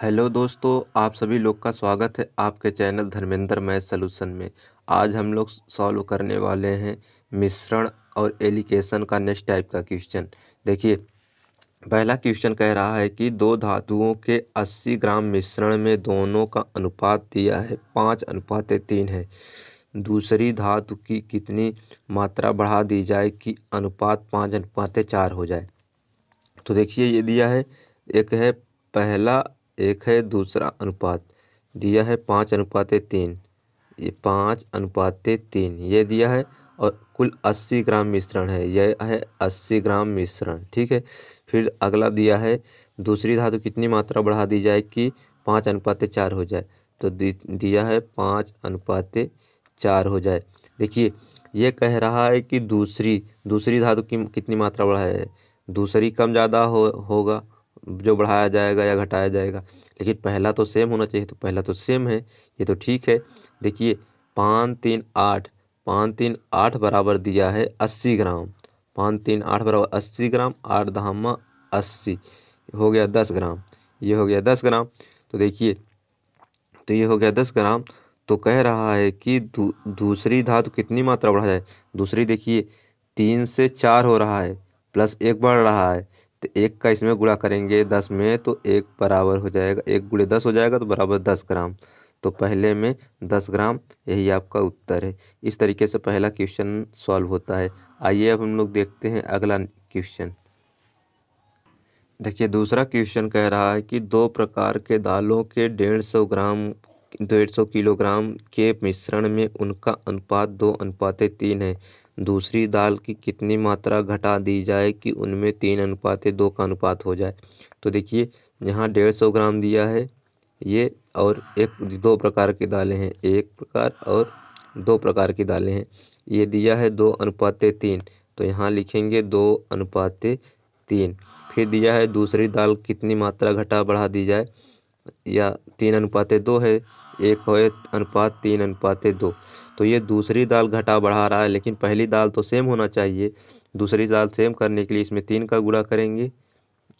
hello दोस्तों आप सभी लोग का स्वागत है आपके चैनल धर्मेंद्र मैथ सलूशन में आज हम लोग सॉल्व करने वाले हैं मिश्रण और एलिकेशन का नेक्स्ट टाइप का क्वेश्चन देखिए पहला क्वेश्चन कह रहा है कि दो धातुओं के 80 ग्राम मिश्रण में दोनों का अनुपात दिया है पाँच अनुपात तीन है दूसरी धातु की कितनी मात्रा बढ़ा दी जाए कि अनुपात पाँच अनुपात चार हो जाए तो देखिए ये दिया है एक है पहला एक है दूसरा अनुपात दिया है पाँच अनुपात तीन ये पाँच अनुपात तीन ये दिया है और कुल अस्सी ग्राम मिश्रण है यह है अस्सी ग्राम मिश्रण ठीक है फिर अगला दिया है दूसरी धातु कितनी मात्रा बढ़ा दी जाए कि पाँच अनुपात चार हो जाए तो दिया है पाँच अनुपात चार हो जाए देखिए ये कह रहा है कि दूसरी दूसरी धातु की कितनी मात्रा बढ़ा जाए दूसरी कम ज़्यादा हो होगा जो बढ़ाया जाएगा या घटाया जाएगा लेकिन पहला तो सेम होना चाहिए तो पहला तो सेम है ये तो ठीक है देखिए पाँच तीन आठ पाँच तीन आठ बराबर दिया है अस्सी ग्राम पाँच तीन आठ बराबर अस्सी ग्राम आठ दहामा अस्सी हो गया दस ग्राम ये हो गया दस ग्राम तो देखिए तो ये हो गया दस ग्राम तो कह रहा है कि दू, दूसरी धातु कितनी मात्रा बढ़ा जाए दूसरी देखिए तीन से चार हो रहा है प्लस एक बढ़ रहा है तो एक का इसमें गुणा करेंगे दस में तो एक बराबर हो जाएगा एक गुड़े दस हो जाएगा तो बराबर दस ग्राम तो पहले में दस ग्राम यही आपका उत्तर है इस तरीके से पहला क्वेश्चन सॉल्व होता है आइए अब हम लोग देखते हैं अगला क्वेश्चन देखिए दूसरा क्वेश्चन कह रहा है कि दो प्रकार के दालों के डेढ़ सौ ग्राम डेढ़ सौ किलोग्राम के मिश्रण में उनका अनुपात दो अनुपात तीन है दूसरी दाल की कितनी मात्रा घटा दी जाए कि उनमें तीन अनुपात दो का अनुपात हो जाए तो देखिए यहाँ डेढ़ सौ ग्राम दिया है ये और एक दो प्रकार की दालें हैं एक प्रकार और दो प्रकार की दालें हैं ये दिया है दो अनुपात तीन तो यहाँ लिखेंगे दो अनुपात तीन फिर दिया है दूसरी दाल कितनी मात्रा घटा बढ़ा दी जाए या तीन अनुपात दो है एक है अनुपात तीन अनुपात दो तो ये दूसरी दाल घटा बढ़ा रहा है लेकिन पहली दाल तो सेम होना चाहिए दूसरी दाल सेम करने के लिए इसमें तीन का गुड़ा करेंगे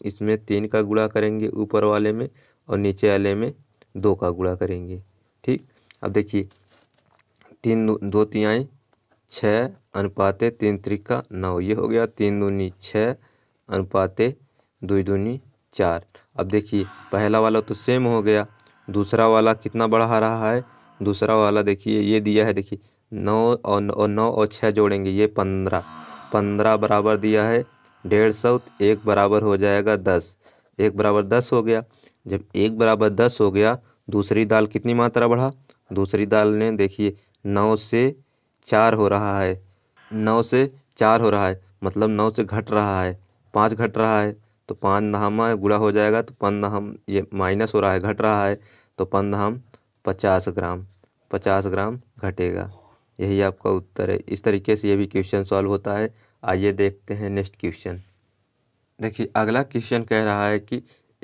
इसमें तीन का गुड़ा करेंगे ऊपर वाले में और नीचे वाले में दो का गुड़ा करेंगे ठीक अब देखिए तीन दो तियाई छः अनुपाते तीन त्रिका नौ ये हो गया तीन दूनी छः अनुपाते दुई दूनी चार अब देखिए पहला वाला तो सेम हो गया दूसरा वाला कितना बढ़ा रहा है दूसरा वाला देखिए ये दिया है देखिए नौ और नौ, नौ और छः जोड़ेंगे ये पंद्रह पंद्रह बराबर दिया है डेढ़ सौ एक बराबर हो जाएगा दस एक बराबर दस हो गया जब एक बराबर दस हो गया दूसरी दाल कितनी मात्रा बढ़ा दूसरी दाल ने देखिए नौ से चार हो रहा है नौ से चार हो रहा है मतलब नौ से घट रहा है पाँच घट रहा है तो पाँच नहामा गुड़ा हो जाएगा तो पन हम ये माइनस हो रहा है घट रहा है तो पन हम पचास ग्राम पचास ग्राम घटेगा यही आपका उत्तर है इस तरीके से ये भी क्वेश्चन सॉल्व होता है आइए देखते हैं नेक्स्ट क्वेश्चन देखिए अगला क्वेश्चन कह रहा है कि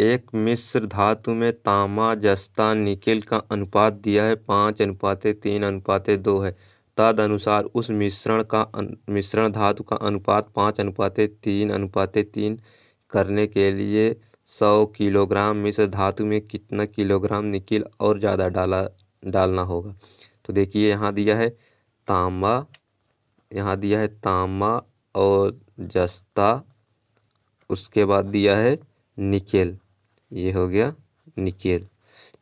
एक मिश्र धातु में तामा जस्ता निकिल का अनुपात दिया है पाँच अनुपात तीन अनुपात दो है तद अनुसार उस मिश्रण का मिश्रण धातु का अनुपात पाँच अनुपात तीन अनुपात तीन करने के लिए सौ किलोग्राम मिश्र धातु में कितना किलोग्राम निकिल और ज़्यादा डाला डालना होगा तो देखिए यहाँ दिया है तांबा यहाँ दिया है तांबा और जस्ता उसके बाद दिया है निकेल ये हो गया निकेल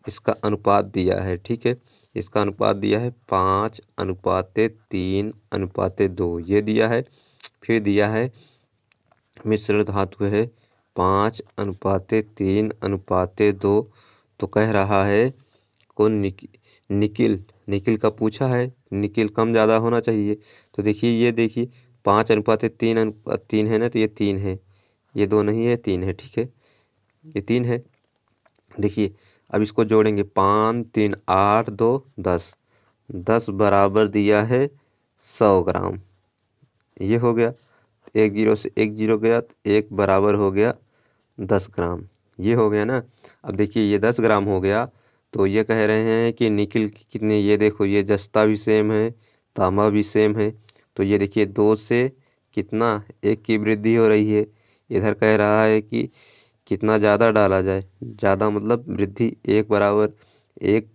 इसका अनुपात दिया है ठीक है इसका अनुपात दिया है पाँच अनुपात तीन अनुपात दो ये दिया है फिर दिया है मिश्र धातु है पाँच अनुपात तीन अनुपात दो तो कह रहा है को निक, निकिल निकिल का पूछा है निकिल कम ज़्यादा होना चाहिए तो देखिए ये देखिए पाँच अनुपात तीन अनुपात तीन है ना तो ये तीन है ये दो नहीं है तीन है ठीक है ये तीन है देखिए अब इसको जोड़ेंगे पाँच तीन आठ दो दस दस बराबर दिया है सौ ग्राम ये हो गया एक जीरो से एक जीरो गया तो एक बराबर हो गया दस ग्राम ये हो गया ना अब देखिए ये दस ग्राम हो गया तो ये कह रहे हैं कि निकिल कितने ये देखो ये जस्ता भी सेम है तांबा भी सेम है तो ये देखिए दो से कितना एक की वृद्धि हो रही है इधर कह रहा है कि कितना ज़्यादा डाला जाए ज़्यादा मतलब वृद्धि एक बराबर एक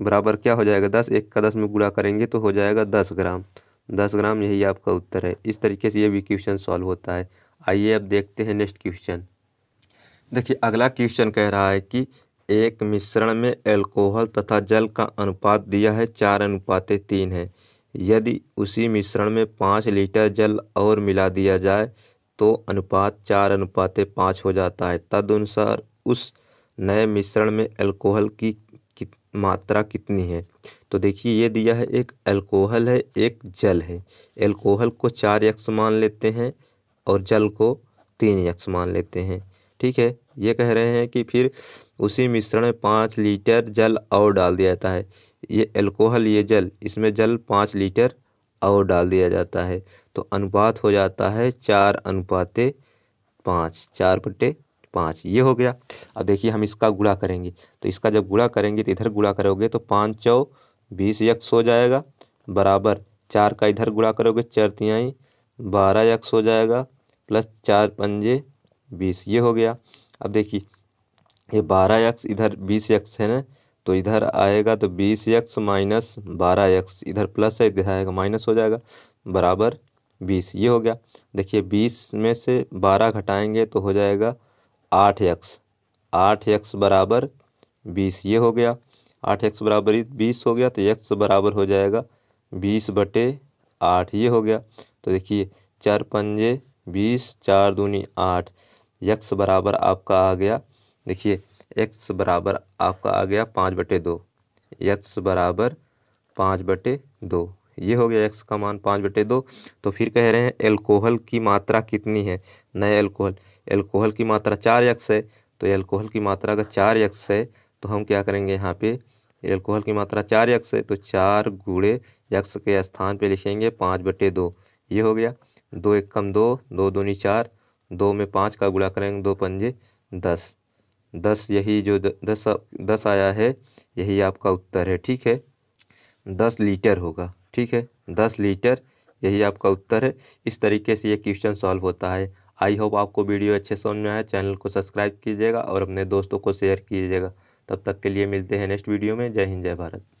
बराबर क्या हो जाएगा दस एक का दस में गुड़ा करेंगे तो हो जाएगा दस ग्राम दस ग्राम यही आपका उत्तर है इस तरीके से ये भी क्वेश्चन सॉल्व होता है आइए अब देखते हैं नेक्स्ट क्वेश्चन देखिए अगला क्वेश्चन कह रहा है कि एक मिश्रण में एल्कोहल तथा जल का अनुपात दिया है चार अनुपातें तीन है यदि उसी मिश्रण में पाँच लीटर जल और मिला दिया जाए तो अनुपात चार अनुपातें पाँच हो जाता है तदनुसार उस नए मिश्रण में एल्कोहल की कित, मात्रा कितनी है तो देखिए ये दिया है एक एल्कोहल है एक जल है एल्कोहल को चार यक्ष मान लेते हैं और जल को तीन यक्ष मान लेते हैं ठीक है ये कह रहे हैं कि फिर उसी मिश्रण में पाँच लीटर जल और डाल दिया जाता है ये अल्कोहल ये जल इसमें जल पाँच लीटर और डाल दिया जाता है तो अनुपात हो जाता है चार अनुपाते पाँच चार बटे पाँच ये हो गया अब देखिए हम इसका गुड़ा करेंगे तो इसका जब गुड़ा करेंगे तो इधर गुड़ा करोगे तो पाँच चौ बीस यक्स हो जाएगा बराबर चार का इधर गुड़ा करोगे चार तिहाई बारह यक्स हो जाएगा प्लस चार पंजे बीस ये हो गया अब देखिए ये बारह एक्स इधर बीस एक्स है ना तो इधर आएगा तो बीस एक्स माइनस बारह एक्स इधर प्लस है इधर आएगा माइनस हो जाएगा बराबर बीस ये हो गया देखिए बीस में से बारह घटाएंगे तो हो जाएगा आठ एक्स आठ एक्स बराबर बीस ये हो गया आठ एक्स बराबर बीस हो गया तो एक्स बराबर हो जाएगा बीस बटे आठ ये हो गया तो देखिए चार पंजे बीस चार दूनी आठ यक्स बराबर आपका आ गया देखिए एक्स बराबर आपका आ गया पाँच बटे दो यक्स बराबर पाँच बटे दो ये हो गया एक्स का मान पाँच बटे दो तो फिर कह रहे हैं एल्कोहल की मात्रा कितनी है नए एल्कोहल एल्कोहल की मात्रा चार यक्स है तो एल्कोहल की मात्रा अगर चार यक्स है तो हम क्या करेंगे यहाँ पे एल्कोहल की मात्रा चार यक्स है तो चार गुड़े यक्स के स्थान पे लिखेंगे पाँच बटे दो ये हो गया दो एक कम दो दो दूनी चार दो में पाँच का गुणा करेंगे दो पंजे दस दस यही जो द, दस दस आया है यही आपका उत्तर है ठीक है दस लीटर होगा ठीक है दस लीटर यही आपका उत्तर है इस तरीके से ये क्वेश्चन सॉल्व होता है आई होप आपको वीडियो अच्छे समझ में चैनल को सब्सक्राइब कीजिएगा और अपने दोस्तों को शेयर कीजिएगा तब तक के लिए मिलते हैं नेक्स्ट वीडियो में जय हिंद जय भारत